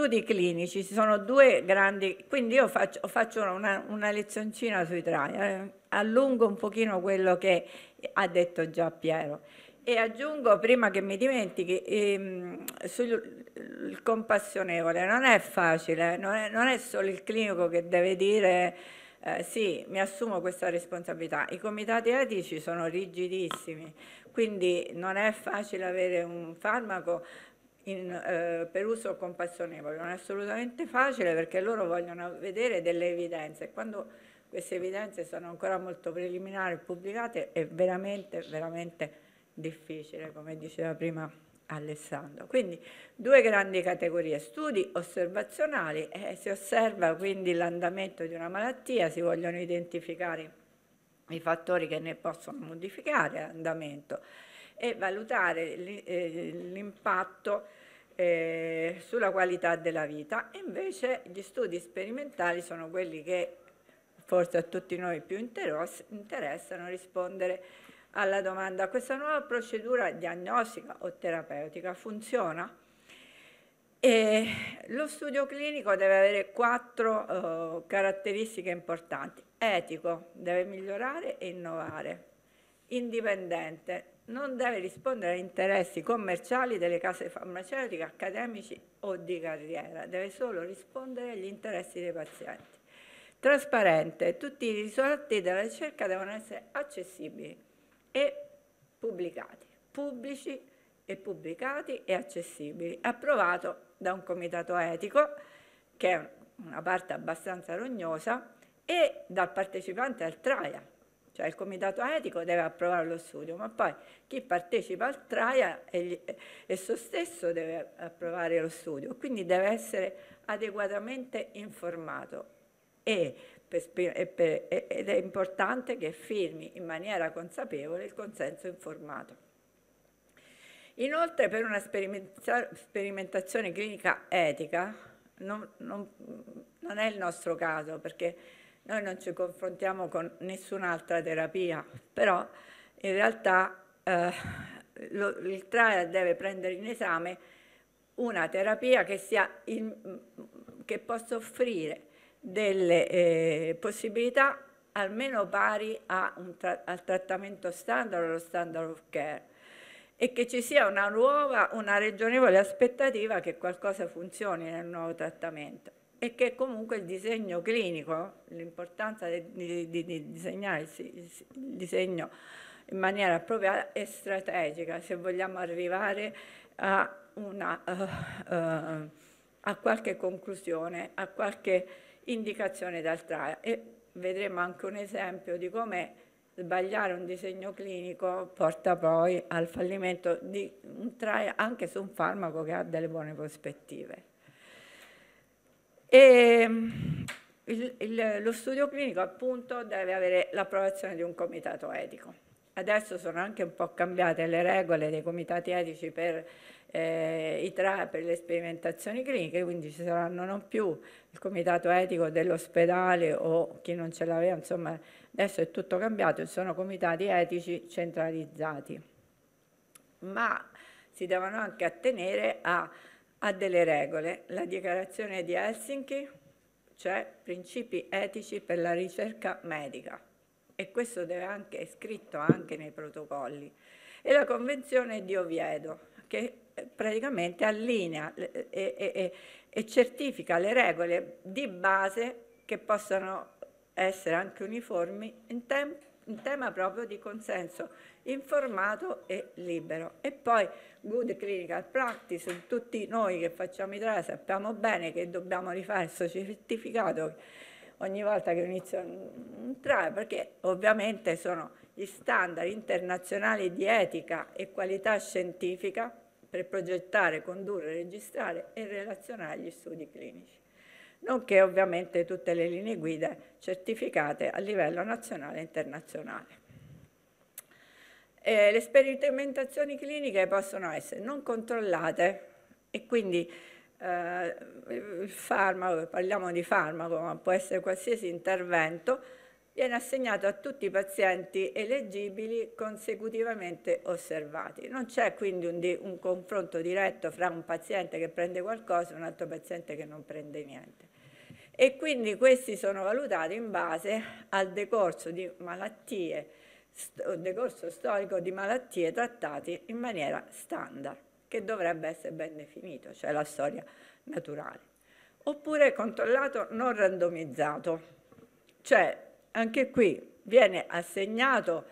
studi clinici, ci sono due grandi, quindi io faccio, faccio una, una, lezioncina sui trial, eh. allungo un pochino quello che ha detto già Piero. E aggiungo, prima che mi dimentichi, ehm, sul compassionevole, non è facile, non è, non è, solo il clinico che deve dire eh, sì, mi assumo questa responsabilità. I comitati etici sono rigidissimi, quindi non è facile avere un farmaco in, eh, per uso compassionevole. Non è assolutamente facile perché loro vogliono vedere delle evidenze e quando queste evidenze sono ancora molto preliminari e pubblicate è veramente, veramente difficile, come diceva prima Alessandro. Quindi due grandi categorie, studi osservazionali, eh, si osserva quindi l'andamento di una malattia, si vogliono identificare i fattori che ne possono modificare l'andamento e valutare eh, l'impatto eh, sulla qualità della vita. Invece gli studi sperimentali sono quelli che forse a tutti noi più interessano rispondere alla domanda questa nuova procedura diagnostica o terapeutica funziona? E lo studio clinico deve avere quattro eh, caratteristiche importanti. Etico, deve migliorare e innovare. Indipendente, non deve rispondere a interessi commerciali delle case farmaceutiche, accademici o di carriera, deve solo rispondere agli interessi dei pazienti. Trasparente, tutti i risultati della ricerca devono essere accessibili e pubblicati, pubblici e pubblicati e accessibili, approvato da un comitato etico, che è una parte abbastanza rognosa, e dal partecipante al trial, cioè il comitato etico deve approvare lo studio, ma poi chi partecipa al TRAIA esso stesso deve approvare lo studio, quindi deve essere adeguatamente informato e per, e per, ed è importante che firmi in maniera consapevole il consenso informato. Inoltre per una sperimentazione clinica etica non, non, non è il nostro caso perché noi non ci confrontiamo con nessun'altra terapia, però in realtà eh, lo, il trial deve prendere in esame una terapia che, sia in, che possa offrire delle eh, possibilità almeno pari tra al trattamento standard, allo standard of care, e che ci sia una nuova, una ragionevole aspettativa che qualcosa funzioni nel nuovo trattamento e che comunque il disegno clinico, l'importanza di, di, di disegnare il, il disegno in maniera appropriata è strategica se vogliamo arrivare a, una, uh, uh, a qualche conclusione, a qualche indicazione d'altrare. E vedremo anche un esempio di come sbagliare un disegno clinico porta poi al fallimento di un trial anche su un farmaco che ha delle buone prospettive. E mm, il, il, lo studio clinico appunto deve avere l'approvazione di un comitato etico. Adesso sono anche un po' cambiate le regole dei comitati etici per, eh, i tra, per le sperimentazioni cliniche, quindi ci saranno non più il comitato etico dell'ospedale o chi non ce l'aveva, insomma adesso è tutto cambiato, sono comitati etici centralizzati. Ma si devono anche attenere a ha delle regole, la dichiarazione di Helsinki, cioè principi etici per la ricerca medica e questo anche, è scritto anche nei protocolli, e la convenzione di Oviedo che eh, praticamente allinea e, e, e certifica le regole di base che possono essere anche uniformi in, te in tema proprio di consenso informato e libero. E poi good clinical practice, tutti noi che facciamo i tre sappiamo bene che dobbiamo rifare questo certificato ogni volta che inizio a entrare, perché ovviamente sono gli standard internazionali di etica e qualità scientifica per progettare, condurre, registrare e relazionare gli studi clinici, nonché ovviamente tutte le linee guida certificate a livello nazionale e internazionale eh, le sperimentazioni cliniche possono essere non controllate e quindi eh, il farmaco, parliamo di farmaco, ma può essere qualsiasi intervento, viene assegnato a tutti i pazienti elegibili consecutivamente osservati. Non c'è quindi un, di, un, confronto diretto fra un paziente che prende qualcosa e un altro paziente che non prende niente. E quindi questi sono valutati in base al decorso di malattie un decorso storico di malattie trattate in maniera standard, che dovrebbe essere ben definito, cioè la storia naturale. Oppure controllato non randomizzato, cioè anche qui viene assegnato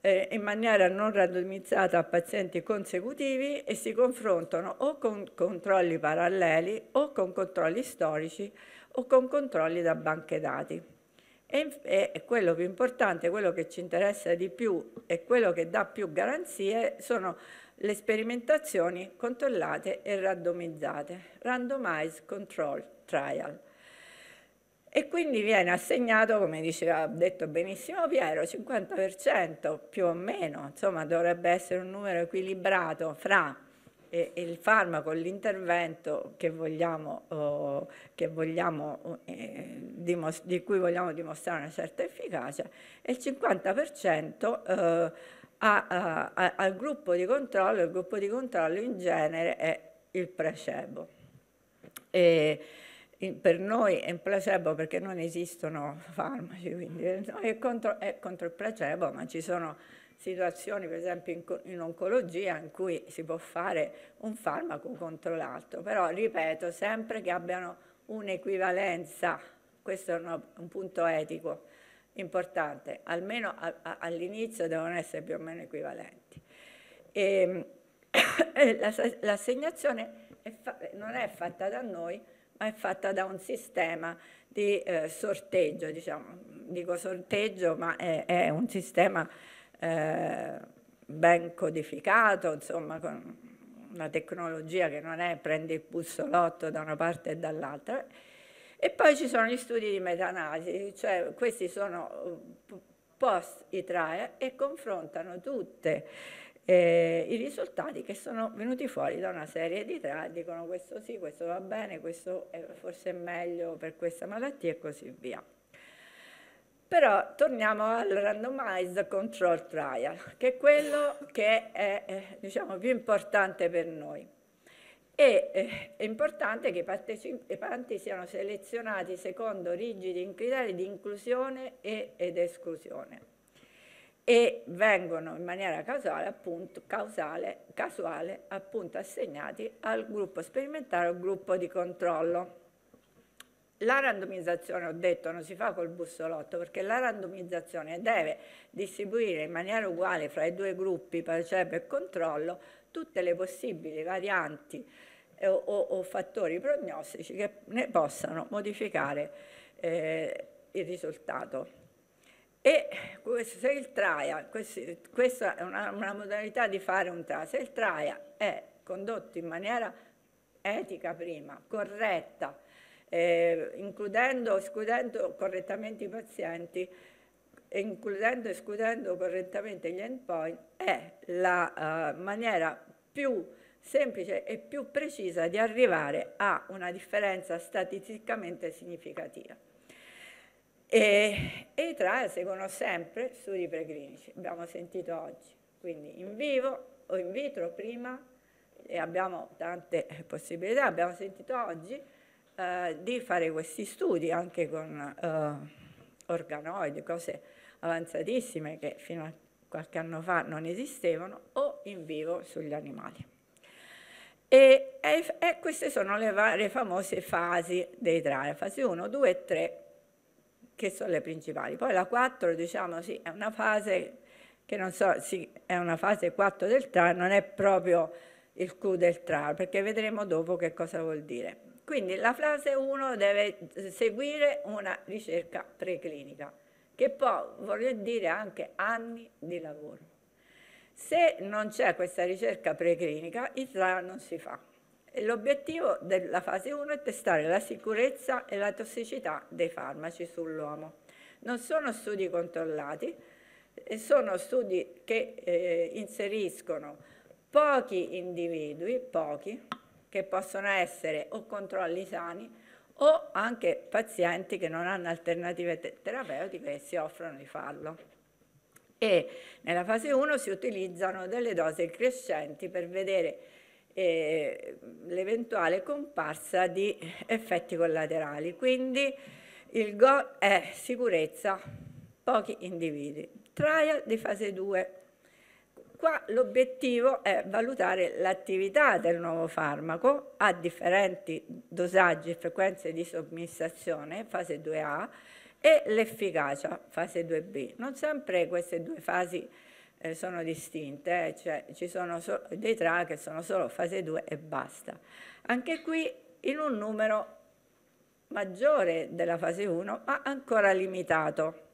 eh, in maniera non randomizzata a pazienti consecutivi e si confrontano o con controlli paralleli o con controlli storici o con controlli da banche dati. E, e quello più importante, quello che ci interessa di più e quello che dà più garanzie sono le sperimentazioni controllate e randomizzate, randomized control trial. E quindi viene assegnato, come diceva, detto benissimo Piero, 50% più o meno, insomma dovrebbe essere un numero equilibrato fra eh, il farmaco, l'intervento che vogliamo, oh, che vogliamo, oh, eh, di cui vogliamo dimostrare una certa efficacia e il 50% eh, a, a, a, al gruppo di controllo, il gruppo di controllo in genere è il placebo. E, per noi è un placebo perché non esistono farmaci, quindi è contro, è contro il placebo, ma ci sono situazioni, per esempio in, in, oncologia, in cui si può fare un farmaco contro l'altro, però ripeto, sempre che abbiano un'equivalenza, questo è un, un punto etico importante, almeno all'inizio devono essere più o meno equivalenti. Ehm, eh, e, l'assegnazione non è fatta da noi, ma è fatta da un sistema di eh, sorteggio, diciamo, dico sorteggio, ma è, è un sistema eh, ben codificato, insomma, con una tecnologia che non è prendi il bussolotto da una parte e dall'altra. E poi ci sono gli studi di metanasi, cioè questi sono eh, post-ITRAE e confrontano tutti eh, i risultati che sono venuti fuori da una serie di ITRA, dicono questo sì, questo va bene, questo è forse è meglio per questa malattia e così via. Però torniamo al randomized control trial, che è quello che è eh, diciamo, più importante per noi. E, eh, è importante che i partecipanti siano selezionati secondo rigidi criteri di inclusione e, ed esclusione e vengono in maniera causale, appunto, causale, casuale appunto, assegnati al gruppo sperimentale o gruppo di controllo la randomizzazione, ho detto, non si fa col bussolotto perché la randomizzazione deve distribuire in maniera uguale fra i due gruppi, placebo e controllo, tutte le possibili varianti eh, o, o, fattori prognostici che ne possano modificare eh, il risultato. E se il trial, questa è una, una modalità di fare un trial, se il trial è condotto in maniera etica prima, corretta, eh, includendo o escludendo correttamente i pazienti, includendo e escludendo correttamente gli endpoint, è la uh, maniera più semplice e più precisa di arrivare a una differenza statisticamente significativa. E, e i trial seguono sempre studi preclinici, abbiamo sentito oggi, quindi in vivo o in vitro prima, e abbiamo tante possibilità, abbiamo sentito oggi, eh, di fare questi studi anche con eh, organoidi, cose avanzatissime che fino a qualche anno fa non esistevano, o in vivo sugli animali. E, e, e queste sono le, varie famose fasi dei trial, fase 1, 2 e 3, che sono le principali. Poi la 4, diciamo, sì, è una fase che non so, sì, è una fase 4 del trial, non è proprio il Q del trial, perché vedremo dopo che cosa vuol dire. Quindi la fase 1 deve seguire una ricerca preclinica, che può voglio dire anche anni di lavoro. Se non c'è questa ricerca preclinica, il trial non si fa. L'obiettivo della fase 1 è testare la sicurezza e la tossicità dei farmaci sull'uomo. Non sono studi controllati, sono studi che eh, inseriscono pochi individui, pochi, che possono essere o controlli sani o anche pazienti che non hanno alternative terapeutiche e si offrono di farlo. E nella fase 1 si utilizzano delle dosi crescenti per vedere eh, l'eventuale comparsa di effetti collaterali. Quindi il goal è sicurezza, pochi individui. Trial di fase 2 Qua l'obiettivo è valutare l'attività del nuovo farmaco a differenti dosaggi e frequenze di somministrazione, fase 2A, e l'efficacia, fase 2B. Non sempre queste due fasi eh, sono distinte, eh, cioè ci sono so dei tra che sono solo fase 2 e basta. Anche qui in un numero maggiore della fase 1, ma ancora limitato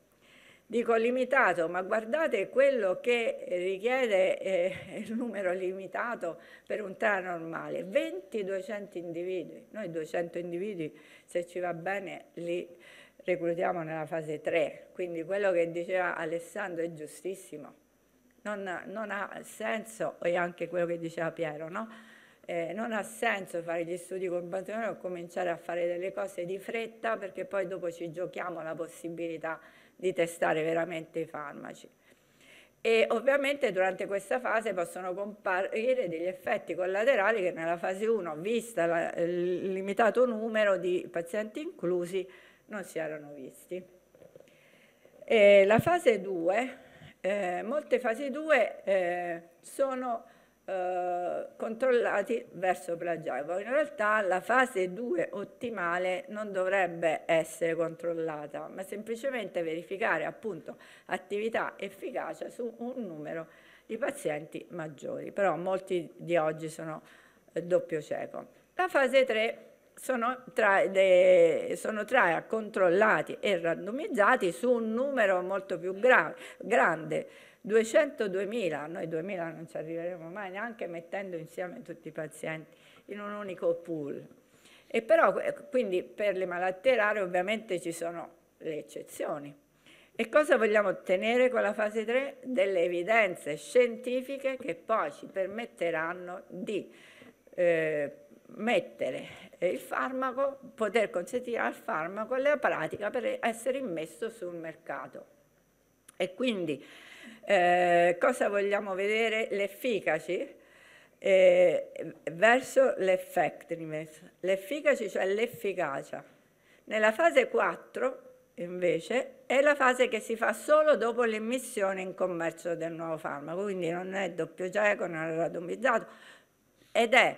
dico limitato, ma guardate quello che richiede eh, il numero limitato per un tram normale, 20-200 individui, noi 200 individui se ci va bene li reclutiamo nella fase 3, quindi quello che diceva Alessandro è giustissimo, non, non ha senso, e anche quello che diceva Piero, no? Eh, non ha senso fare gli studi con patrimonio o cominciare a fare delle cose di fretta perché poi dopo ci giochiamo la possibilità di testare veramente i farmaci. E ovviamente durante questa fase possono comparire degli effetti collaterali che nella fase 1, vista la, il limitato numero di pazienti inclusi, non si erano visti. E la fase 2, eh, molte fasi 2 eh, sono eh, controllati verso Plagiacopo. In realtà la fase 2 ottimale non dovrebbe essere controllata, ma semplicemente verificare appunto attività efficace su un numero di pazienti maggiori, però molti di oggi sono eh, doppio cieco. La fase 3 sono, tra, de, sono trial controllati e randomizzati su un numero molto più gra grande 200.000, noi 2.000 non ci arriveremo mai neanche mettendo insieme tutti i pazienti in un unico pool. E però, eh, quindi per le malattie rare ovviamente ci sono le eccezioni. E cosa vogliamo ottenere con la fase 3? Delle evidenze scientifiche che poi ci permetteranno di eh, mettere il farmaco, poter consentire al farmaco la pratica per essere immesso sul mercato. E quindi eh, cosa vogliamo vedere? L'efficacy eh, verso l'effectiveness, l'efficacy cioè l'efficacia. Nella fase 4 invece è la fase che si fa solo dopo l'immissione in commercio del nuovo farmaco, quindi non è doppio cieco, non è randomizzato ed è,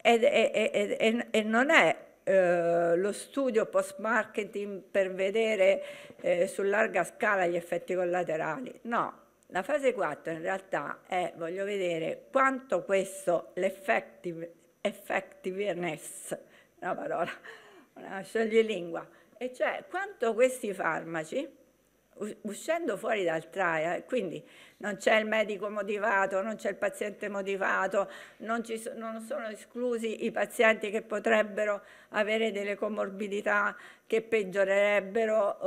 ed, ed, ed, ed non è eh, lo studio post-marketing per vedere eh, su larga scala gli effetti collaterali, no, la fase 4 in realtà è, voglio vedere, quanto questo, l'effective, effectiveness, una parola, una scioglilingua, e cioè quanto questi farmaci, uscendo fuori dal trial, quindi non c'è il medico motivato, non c'è il paziente motivato, non, ci, non, sono esclusi i pazienti che potrebbero avere delle comorbidità che peggiorerebbero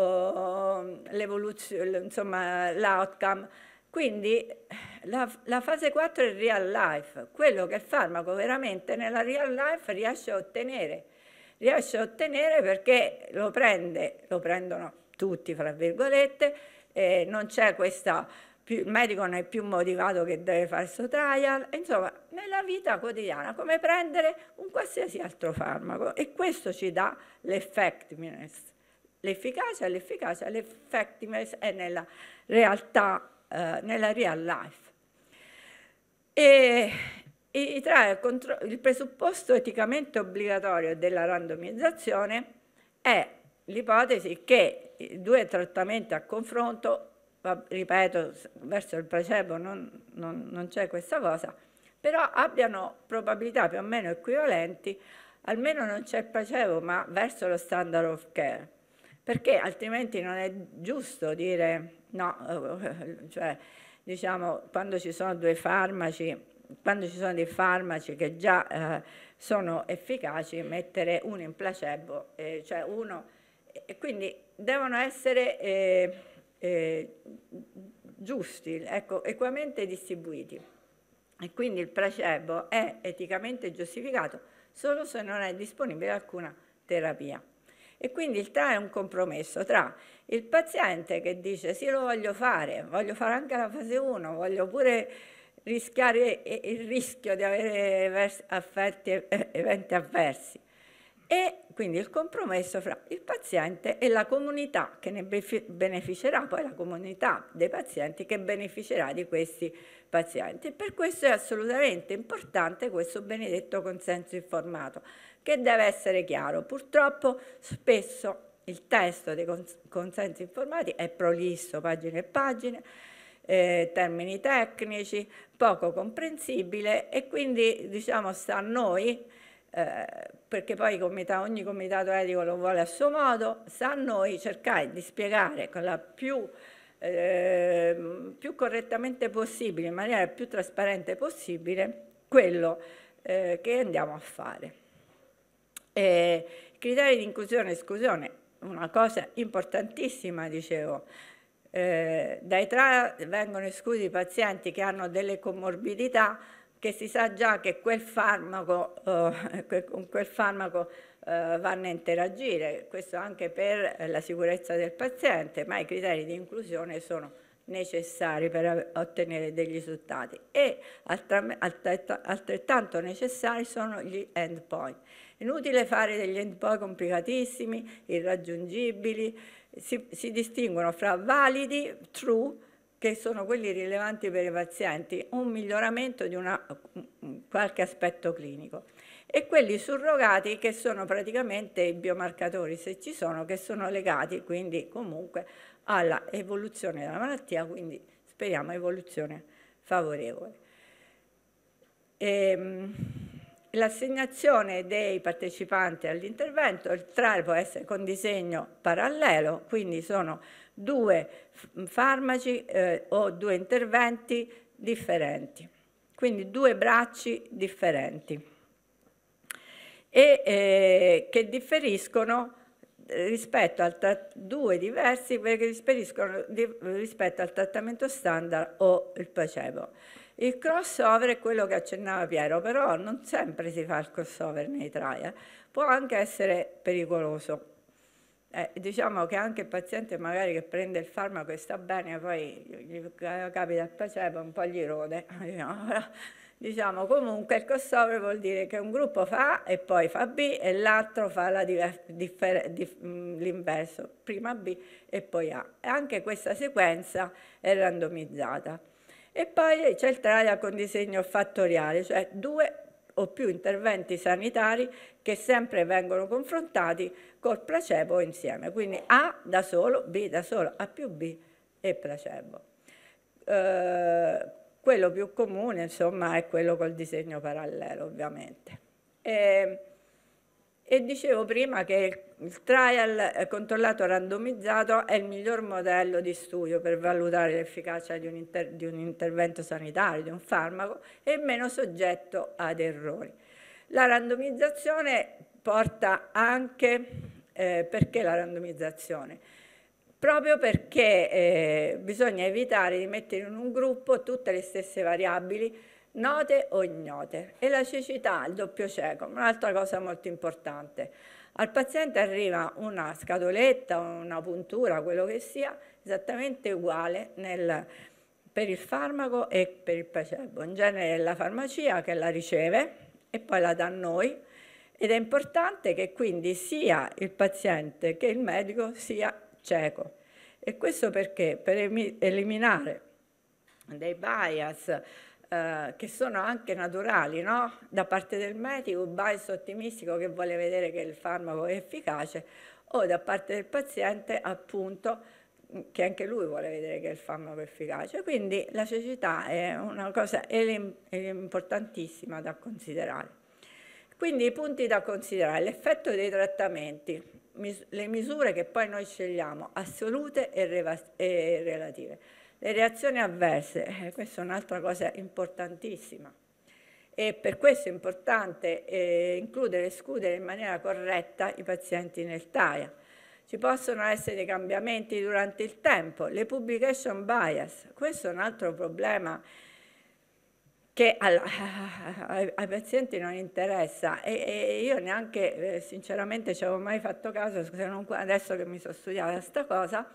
uh, l'evoluzione, insomma l'outcome quindi la, la, fase 4 è real life, quello che il farmaco veramente nella real life riesce a ottenere. Riesce a ottenere perché lo prende, lo prendono tutti, fra virgolette, eh, non c'è questa, più, il medico non è più motivato che deve fare il suo trial, insomma, nella vita quotidiana, come prendere un qualsiasi altro farmaco. E questo ci dà l'effectiveness. L'efficacia, l'efficacia, l'effectiveness è nella realtà eh, nella real life. E, e tra il, contro- il presupposto eticamente obbligatorio della randomizzazione è l'ipotesi che i due trattamenti a confronto, ripeto, verso il placebo non, non, non c'è questa cosa, però abbiano probabilità più o meno equivalenti, almeno non c'è il placebo, ma verso lo standard of care perché altrimenti non è giusto dire no, eh, cioè diciamo quando ci sono due farmaci, quando ci sono dei farmaci che già eh, sono efficaci, mettere uno in placebo, eh, cioè uno, e quindi devono essere eh, eh giusti, ecco, equamente distribuiti. E quindi il placebo è eticamente giustificato solo se non è disponibile alcuna terapia. E quindi il TRA è un compromesso tra il paziente che dice sì lo voglio fare, voglio fare anche la fase 1, voglio pure rischiare il rischio di avere afferti, eh, eventi avversi. E quindi il compromesso fra il paziente e la comunità che ne beneficerà, poi la comunità dei pazienti che beneficerà di questi pazienti. Per questo è assolutamente importante questo benedetto consenso informato che deve essere chiaro. Purtroppo spesso il testo dei consensi informati è prolisso, pagine e pagine, eh, termini tecnici, poco comprensibile e quindi diciamo sta a noi, eh, perché poi comitato, ogni comitato etico lo vuole a suo modo, sta a noi cercare di spiegare con la più, eh, più correttamente possibile, in maniera più trasparente possibile, quello eh, che andiamo a fare. Eh, criteri di inclusione e esclusione, una cosa importantissima, dicevo. Eh, dai tra vengono esclusi i pazienti che hanno delle comorbidità che si sa già che quel farmaco, eh, con quel farmaco eh, vanno a interagire, questo anche per la sicurezza del paziente, ma i criteri di inclusione sono necessari per ottenere degli risultati e altrettanto necessari sono gli endpoint. Inutile fare degli endpoint complicatissimi, irraggiungibili, si, si distinguono fra validi, true, che sono quelli rilevanti per i pazienti, un miglioramento di una, qualche aspetto clinico, e quelli surrogati che sono praticamente i biomarcatori, se ci sono, che sono legati quindi comunque alla evoluzione della malattia, quindi speriamo evoluzione favorevole. E, ehm, L'assegnazione dei partecipanti all'intervento, il trial può essere con disegno parallelo, quindi sono due farmaci eh, o due interventi differenti, quindi due bracci differenti e eh, che differiscono rispetto al due diversi perché differiscono di rispetto al trattamento standard o il placebo. Il crossover è quello che accennava Piero, però non sempre si fa il crossover nei trial, può anche essere pericoloso. Eh, diciamo che anche il paziente magari che prende il farmaco e sta bene, poi gli, capita il placebo, un po' gli rode. diciamo comunque il crossover vuol dire che un gruppo fa A e poi fa B e l'altro fa la mm, l'inverso, prima B e poi A. E anche questa sequenza è randomizzata. E poi c'è il trial con disegno fattoriale, cioè due o più interventi sanitari che sempre vengono confrontati col placebo insieme. Quindi A da solo, B da solo, A più B e placebo. Eh, quello più comune, insomma, è quello col disegno parallelo, ovviamente. E ehm, e dicevo prima che il trial eh, controllato randomizzato è il miglior modello di studio per valutare l'efficacia di un, inter- di un intervento sanitario, di un farmaco, e meno soggetto ad errori. La randomizzazione porta anche, eh, perché la randomizzazione? Proprio perché eh, bisogna evitare di mettere in un gruppo tutte le stesse variabili note o ignote, e la cecità, il doppio cieco, un'altra cosa molto importante. Al paziente arriva una scatoletta, una puntura, quello che sia, esattamente uguale nel, per il farmaco e per il placebo. In genere è la farmacia che la riceve e poi la dà a noi ed è importante che quindi sia il paziente che il medico sia cieco. E questo perché? Per eliminare dei bias eh, che sono anche naturali, no? da parte del medico, un bias ottimistico che vuole vedere che il farmaco è efficace, o da parte del paziente appunto mm, che anche lui vuole vedere che il farmaco è efficace. Quindi la cecità è una cosa importantissima da considerare. Quindi i punti da considerare, l'effetto dei trattamenti, mis le misure che poi noi scegliamo, assolute e, e relative. Le reazioni avverse, eh, questa è un'altra cosa importantissima e per questo è importante eh, includere e escludere in maniera corretta i pazienti nel TAIA. Ci possono essere dei cambiamenti durante il tempo, le publication bias, questo è un altro problema che alla, eh, ai, ai, pazienti non interessa e, e io neanche eh, sinceramente ci avevo mai fatto caso, adesso che mi sono studiata questa cosa,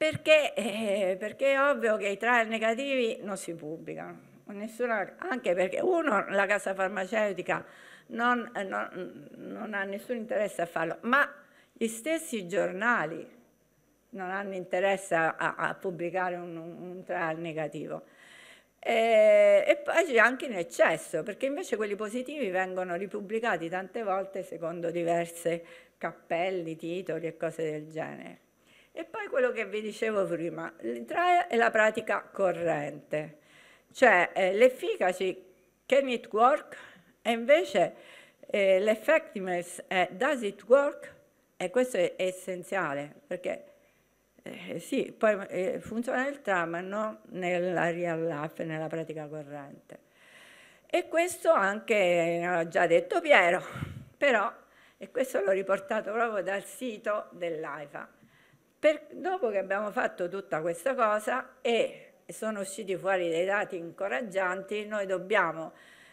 perché, eh, perché è ovvio che i trial negativi non si pubblicano. Nessuna, anche perché uno, la casa farmaceutica non, eh, non, non, ha nessun interesse a farlo, ma gli stessi giornali non hanno interesse a, a pubblicare un, un, trial negativo. E, eh, e poi c'è anche in eccesso, perché invece quelli positivi vengono ripubblicati tante volte secondo diverse cappelli, titoli e cose del genere. E poi quello che vi dicevo prima, l'entrata è la pratica corrente, cioè eh, l'efficacy can it work e invece eh, l'effectiveness è does it work e questo è essenziale perché eh, sì, poi eh, funziona nel tram ma non nella real life, nella pratica corrente. E questo anche, l'ha eh, già detto Piero, però, e questo l'ho riportato proprio dal sito dell'AIFA, per, dopo che abbiamo fatto tutta questa cosa e sono usciti fuori dei dati incoraggianti, noi dobbiamo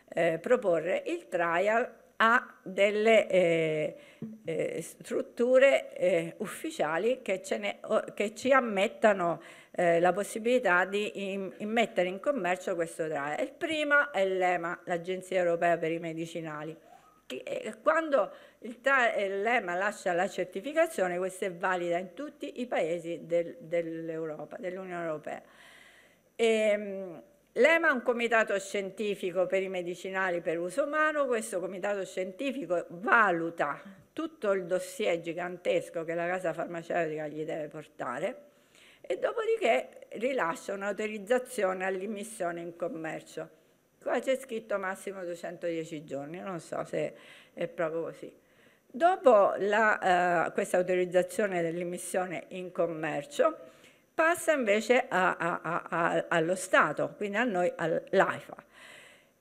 eh, proporre il trial a delle eh, eh, strutture eh, ufficiali che, ne, che, ci ammettano eh, la possibilità di in, in mettere in commercio questo trial. Il primo è l'EMA, l'Agenzia Europea per i Medicinali eh, quando eh, l'EMA lascia la certificazione, questa è valida in tutti i paesi del, dell'Europa, dell'Unione Europea. E, ehm, L'EMA è un comitato scientifico per i medicinali per uso umano, questo comitato scientifico valuta tutto il dossier gigantesco che la casa farmaceutica gli deve portare e dopodiché rilascia un'autorizzazione all'immissione in commercio. Qua c'è scritto massimo 210 giorni, non so se è proprio così. Dopo la, eh, questa autorizzazione dell'immissione in commercio, passa invece a, a, a, allo Stato, quindi a noi, all'AIFA.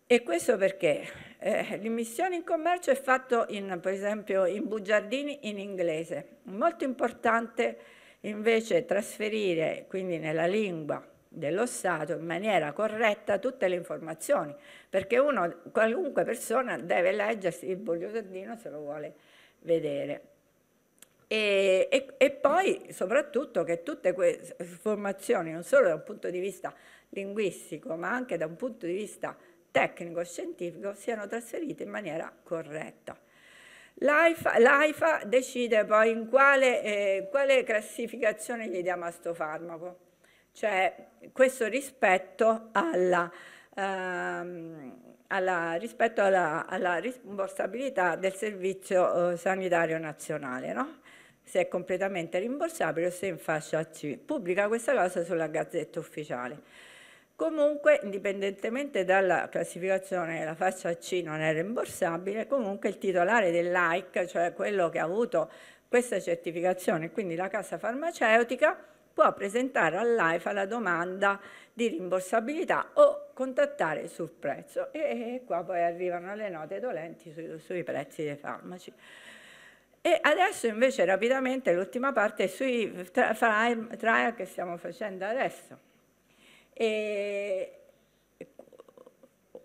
E questo perché eh, l'immissione in commercio è fatta per esempio in bugiardini in inglese. Molto importante invece trasferire, quindi nella lingua dello Stato in maniera corretta tutte le informazioni, perché uno, qualunque persona deve leggersi il bollettino se lo vuole vedere. E, e, e, poi soprattutto che tutte queste informazioni, non solo da un punto di vista linguistico, ma anche da un punto di vista tecnico-scientifico, siano trasferite in maniera corretta. L'AIFA, decide poi in quale, eh, quale classificazione gli diamo a sto farmaco cioè questo rispetto alla, ehm, alla, rispetto alla, alla rimborsabilità del servizio eh, sanitario nazionale, no? se è completamente rimborsabile o se in fascia C. Pubblica questa cosa sulla gazzetta ufficiale. Comunque, indipendentemente dalla classificazione, la fascia C non è rimborsabile, comunque il titolare dell'AIC, cioè quello che ha avuto questa certificazione, quindi la casa farmaceutica, può presentare all'AIFA la domanda di rimborsabilità o contattare sul prezzo e, e qua poi arrivano le note dolenti su, sui prezzi dei farmaci. E adesso invece rapidamente l'ultima parte è sui trial che stiamo facendo adesso. E,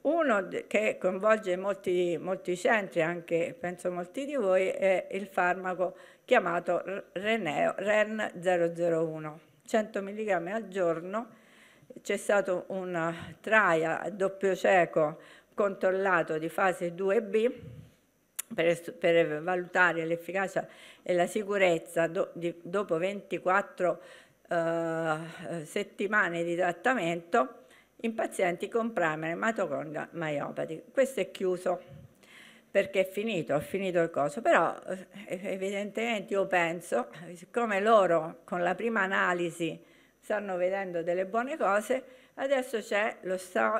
uno che coinvolge molti, molti centri, anche penso molti di voi, è il farmaco chiamato Reneo, REN 001, 100 mg al giorno. C'è stato un trial doppio cieco controllato di fase 2B per, per valutare l'efficacia e la sicurezza do, di, dopo 24 eh, settimane di trattamento in pazienti con primary mitoconda myopathy. Questo è chiuso perché è finito, ho finito il coso, però eh, evidentemente io penso, siccome loro con la prima analisi stanno vedendo delle buone cose, adesso c'è lo,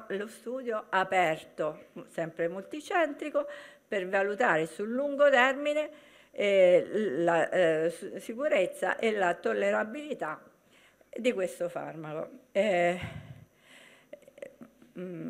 lo studio aperto, sempre multicentrico, per valutare sul lungo termine eh, la eh, sicurezza e la tollerabilità di questo farmaco. Eh, Mm,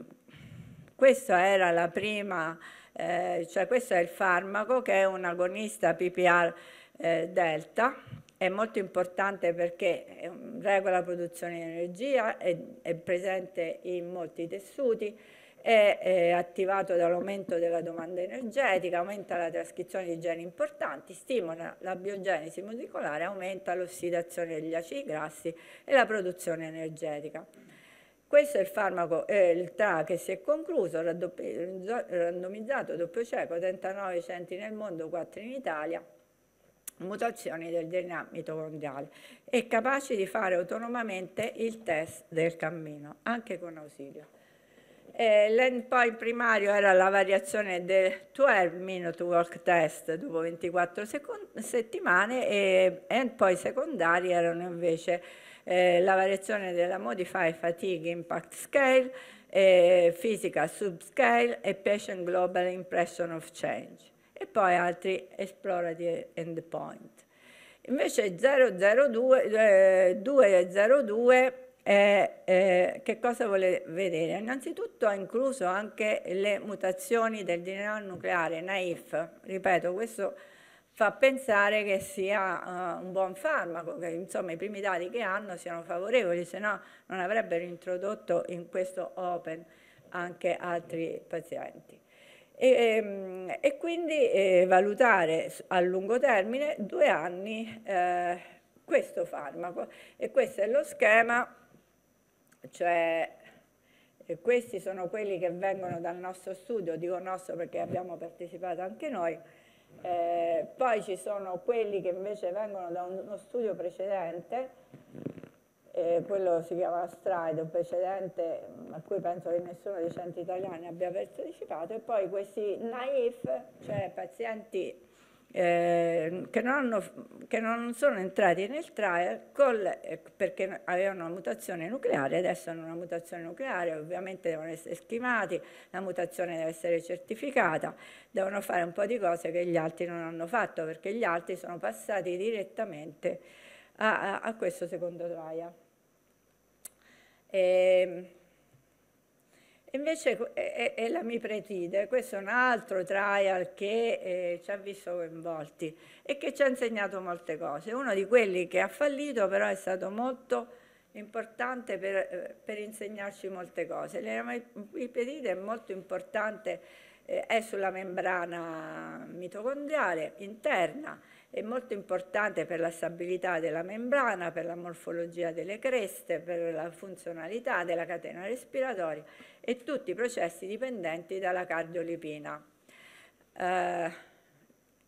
questa era la prima, eh, cioè questo è il farmaco che è un agonista PPR eh, delta, è molto importante perché regola la produzione di energia, è, è presente in molti tessuti, è, è attivato dall'aumento della domanda energetica, aumenta la trascrizione di geni importanti, stimola la biogenesi muscolare, aumenta l'ossidazione degli acidi grassi e la produzione energetica. Questo è il farmaco, eh, il TRA, che si è concluso, randomizzato, doppio cieco, 39 centri nel mondo, 4 in Italia, mutazioni del DNA mitocondriale e capaci di fare autonomamente il test del cammino, anche con ausilio. Eh, L'endpoint primario era la variazione del 12-minute work test dopo 24 settimane e endpoint secondari erano invece eh, la variazione della Modify Fatigue Impact Scale, eh, Physical Subscale e Patient Global Impression of Change e poi altri Exploratory Endpoint. Invece 002, eh, 202 eh, eh, che cosa vuole vedere? Innanzitutto ha incluso anche le mutazioni del DNA nucleare, NAIF, ripeto, questo fa pensare che sia uh, un buon farmaco, che insomma i primi dati che hanno siano favorevoli, se no non avrebbero introdotto in questo open anche altri pazienti. E, ehm, e, quindi eh, valutare a lungo termine due anni eh, questo farmaco e questo è lo schema, cioè questi sono quelli che vengono dal nostro studio, dico nostro perché abbiamo partecipato anche noi, eh, poi ci sono quelli che invece vengono da uno studio precedente, eh, quello si chiama Stride, un precedente mm, a cui penso che nessuno dei centri italiani abbia partecipato, e poi questi naif, cioè pazienti Ehm, che, non hanno, che, non sono entrati nel trial col, eh, perché avevano una mutazione nucleare, adesso hanno una mutazione nucleare, ovviamente devono essere schimati, la mutazione deve essere certificata, devono fare un po' di cose che gli altri non hanno fatto perché gli altri sono passati direttamente a, a, a questo secondo trial. E, ehm, Invece è, la mipretide, questo è un altro trial che eh, ci ha visto coinvolti e che ci ha insegnato molte cose. Uno di quelli che ha fallito però è stato molto importante per, eh, per insegnarci molte cose. La mipretide è molto importante, eh, è sulla membrana mitocondriale interna è molto importante per la stabilità della membrana, per la morfologia delle creste, per la funzionalità della catena respiratoria e tutti i processi dipendenti dalla cardiolipina. Eh,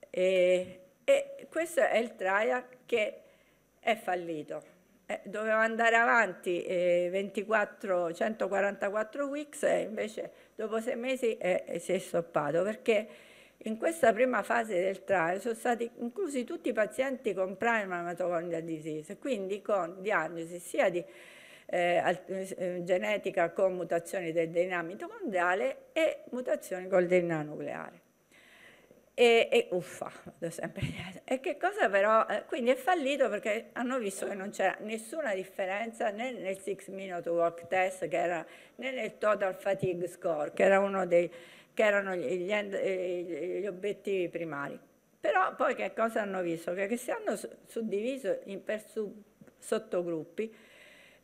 e, e, questo è il trial che è fallito. Eh, doveva andare avanti eh, 24, 144 weeks e invece dopo sei mesi eh, si è stoppato perché in questa prima fase del trial sono stati inclusi tutti i pazienti con primary mitochondrial disease, quindi con diagnosi sia di eh, eh genetica con mutazioni del DNA mitocondriale e mutazioni col DNA nucleare. E, e, uffa, vado sempre dietro. E che cosa però, eh, quindi è fallito perché hanno visto che non c'era nessuna differenza né nel 6 minute walk test che era, né nel total fatigue score che era uno dei che erano gli, end, eh, gli obiettivi primari. Però poi che cosa hanno visto? Che, che si hanno suddiviso in per sub, sottogruppi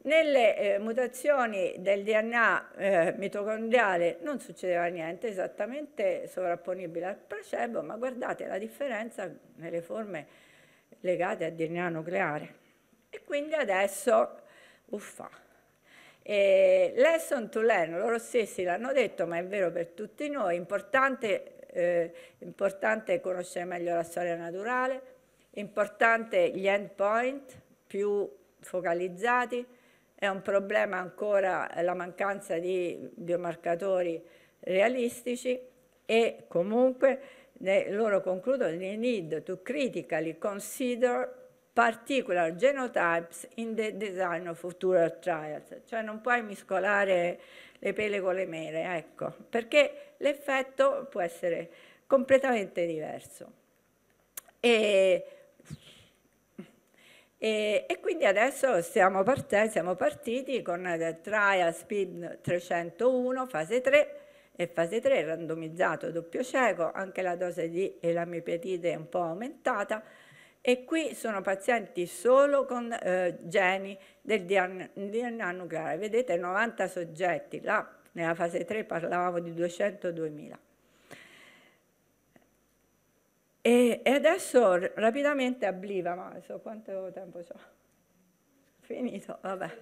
nelle eh, mutazioni del DNA eh, mitocondriale non succedeva niente, esattamente sovrapponibile al placebo, ma guardate la differenza nelle forme legate al DNA nucleare. E quindi adesso, uffa, e lesson to learn, loro stessi l'hanno detto, ma è vero per tutti noi, importante, eh, importante conoscere meglio la storia naturale, importante gli endpoint più focalizzati, è un problema ancora la mancanza di biomarcatori realistici e comunque loro concludono the need to critically consider particular genotypes in the design of future trials, cioè non puoi miscolare le pele con le mele, ecco, perché l'effetto può essere completamente diverso. E, e, e quindi adesso siamo, partiti, siamo partiti con il trial speed 301, fase 3, e fase 3 randomizzato doppio cieco, anche la dose di elamipetide è un po' aumentata, e qui sono pazienti solo con eh, geni del DNA nucleare. Vedete 90 soggetti, là nella fase 3 parlavamo di 202.000. E, e, adesso rapidamente a Bliva, ma so quanto tempo ho? Finito, vabbè.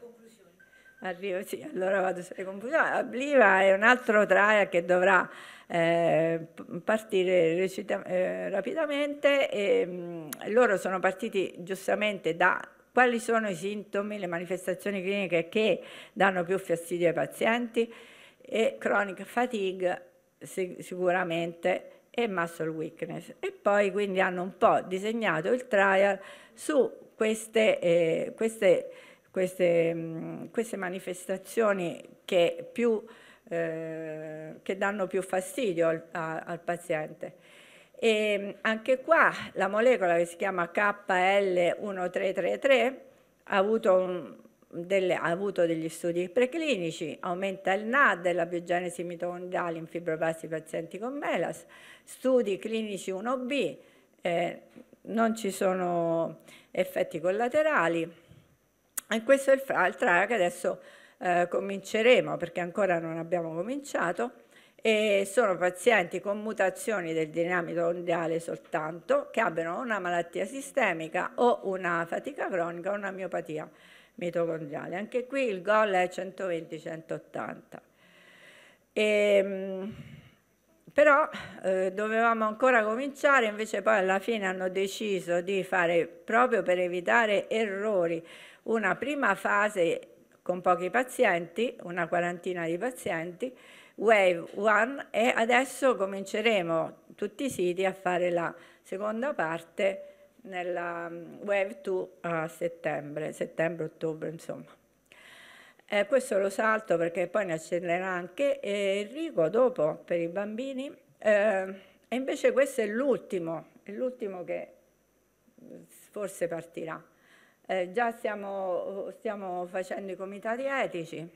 Arrivo, sì, allora vado sulle conclusioni. Bliva è un altro trial che dovrà eh, partire recita- eh, rapidamente e mh, mm, loro sono partiti giustamente da quali sono i sintomi, le manifestazioni cliniche che danno più fastidio ai pazienti e chronic fatigue sic- sicuramente e muscle weakness e poi quindi hanno un po' disegnato il trial su queste, eh, queste queste, queste manifestazioni che, più, eh, che, danno più fastidio al, a, al paziente. E anche qua la molecola che si chiama KL1333 ha avuto, un, delle, ha avuto degli studi preclinici, aumenta il NAD, la biogenesi mitocondriale in fibroblasti pazienti con melas, studi clinici 1B, eh, non ci sono effetti collaterali e questo è il fral che adesso eh, cominceremo perché ancora non abbiamo cominciato e sono pazienti con mutazioni del dinamico mondiale soltanto che abbiano una malattia sistemica o una fatica cronica o una miopatia mitocondriale. Anche qui il gol è 120-180. Ehm, però eh, dovevamo ancora cominciare, invece poi alla fine hanno deciso di fare proprio per evitare errori una prima fase con pochi pazienti, una quarantina di pazienti, Wave 1 e adesso cominceremo tutti i siti a fare la seconda parte nella mm, Wave 2 a settembre, settembre-ottobre insomma. Eh, questo lo salto perché poi ne accenderà anche eh, Enrico dopo per i bambini. Eh, e invece questo è l'ultimo, l'ultimo che mm, forse partirà. Eh, già stiamo, stiamo, facendo i comitati etici.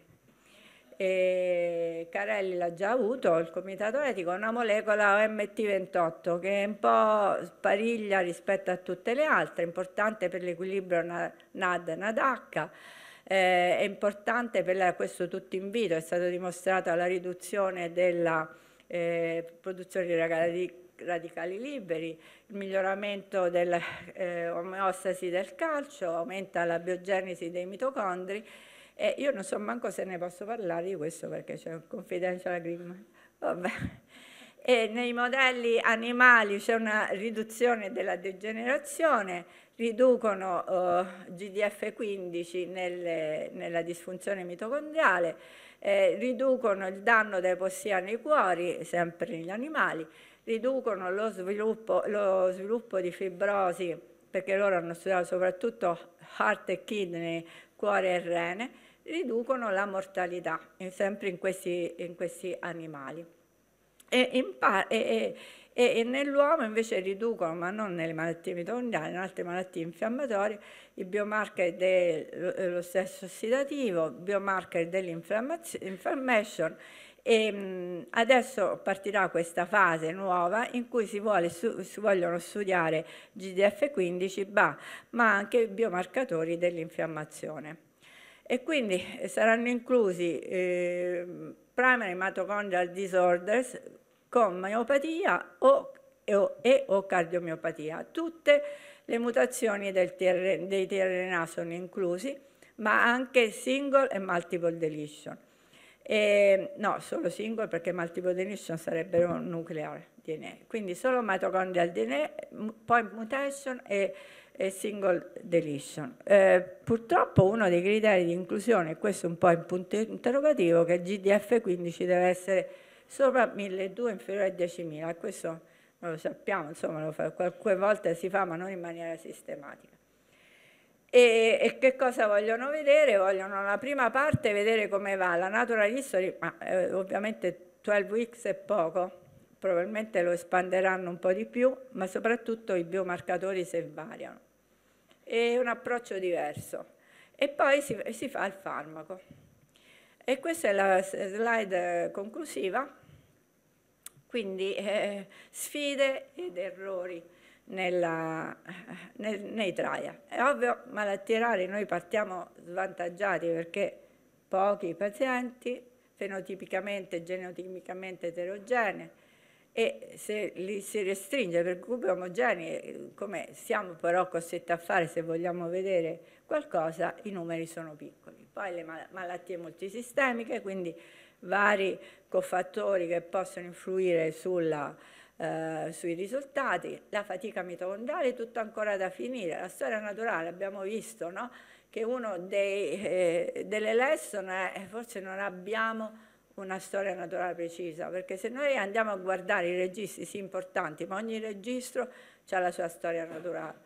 E Carelli l'ha già avuto, il comitato etico, una molecola OMT28 che è un po' spariglia rispetto a tutte le altre, importante per l'equilibrio NAD-NADH, eh, è importante per questo tutto invito, è stato dimostrato la riduzione della eh, produzione di radicali liberi, il miglioramento dell'omeostasi eh, del calcio, aumenta la biogenesi dei mitocondri e io non so manco se ne posso parlare di questo perché c'è un confidential agreement. Vabbè. E nei modelli animali c'è una riduzione della degenerazione, riducono eh, GDF15 nelle, nella disfunzione mitocondriale, eh, riducono il danno da ipossia nei cuori, sempre negli animali, riducono lo sviluppo, lo sviluppo di fibrosi, perché loro hanno studiato soprattutto heart e kidney, cuore e rene, riducono la mortalità, in, sempre in questi, in questi, animali. E, in e, e, e nell'uomo invece riducono, ma non nelle malattie mitocondriali, in altre malattie infiammatorie, i biomarker dello stesso ossidativo, biomarker dell'inflammation e ehm, adesso partirà questa fase nuova in cui si, vuole, si vogliono studiare GDF15, ma anche biomarcatori dell'infiammazione. E quindi eh, saranno inclusi eh, primary mitochondrial disorders con miopatia o, e, o, e, o cardiomiopatia. Tutte le mutazioni TR, dei TRNA sono inclusi, ma anche single e multiple deletion. E, no, solo single perché multiplication deletion sarebbero nuclear DNA. Quindi solo mitochondrial DNA, poi mutation e, e single deletion. Eh, purtroppo uno dei criteri di inclusione, e questo è un po' in punto interrogativo, che il GDF15 deve essere sopra 1.200 inferiore a 10.000. Questo lo sappiamo, insomma, lo fa, qualche volta si fa, ma non in maniera sistematica. E, e, che cosa vogliono vedere? Vogliono la prima parte vedere come va la natural history, ma eh, ovviamente 12 weeks è poco, probabilmente lo espanderanno un po' di più, ma soprattutto i biomarcatori se variano. È un approccio diverso. E poi si, si fa il farmaco. E questa è la slide conclusiva, quindi eh, sfide ed errori nella, nel, nei traia. È ovvio, malattie rare noi partiamo svantaggiati perché pochi pazienti, fenotipicamente e genotipicamente eterogenei, e se li si restringe per gruppi omogenei, come siamo però costretti a fare se vogliamo vedere qualcosa, i numeri sono piccoli. Poi le mal malattie multisistemiche, quindi vari cofattori che possono influire sulla eh, sui risultati, la fatica mitocondriale, tutto ancora da finire, la storia naturale, abbiamo visto no? che uno dei, eh, delle lesson è eh, forse non abbiamo una storia naturale precisa, perché se noi andiamo a guardare i registri, sì importanti, ma ogni registro ha la sua storia naturale,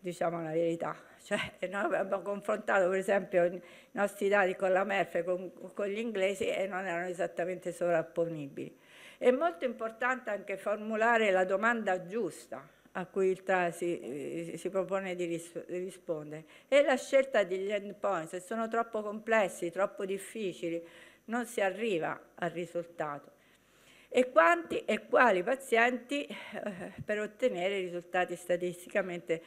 diciamo la verità. Cioè, noi abbiamo confrontato per esempio i nostri dati con la MERF e con, con gli inglesi e non erano esattamente sovrapponibili. È molto importante anche formulare la domanda giusta a cui il TRA si, eh, si propone di, ris di rispondere. E la scelta degli endpoint, se sono troppo complessi, troppo difficili, non si arriva al risultato. E quanti e quali pazienti eh, per ottenere risultati statisticamente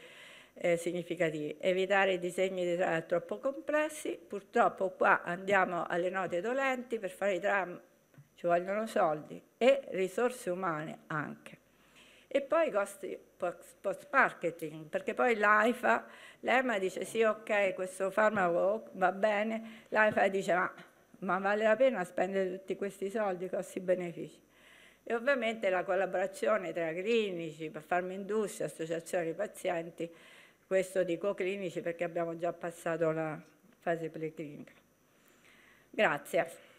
eh, significativi. Evitare disegni di TRA troppo complessi, purtroppo qua andiamo alle note dolenti per fare i TRA ci vogliono soldi e risorse umane anche. E poi costi post marketing, perché poi l'AIFA, l'EMA dice sì ok questo farmaco va bene, l'AIFA dice ma, ma vale la pena spendere tutti questi soldi, costi benefici. E ovviamente la collaborazione tra clinici, farmaindustria, associazioni pazienti, questo dico clinici perché abbiamo già passato la fase preclinica. Grazie.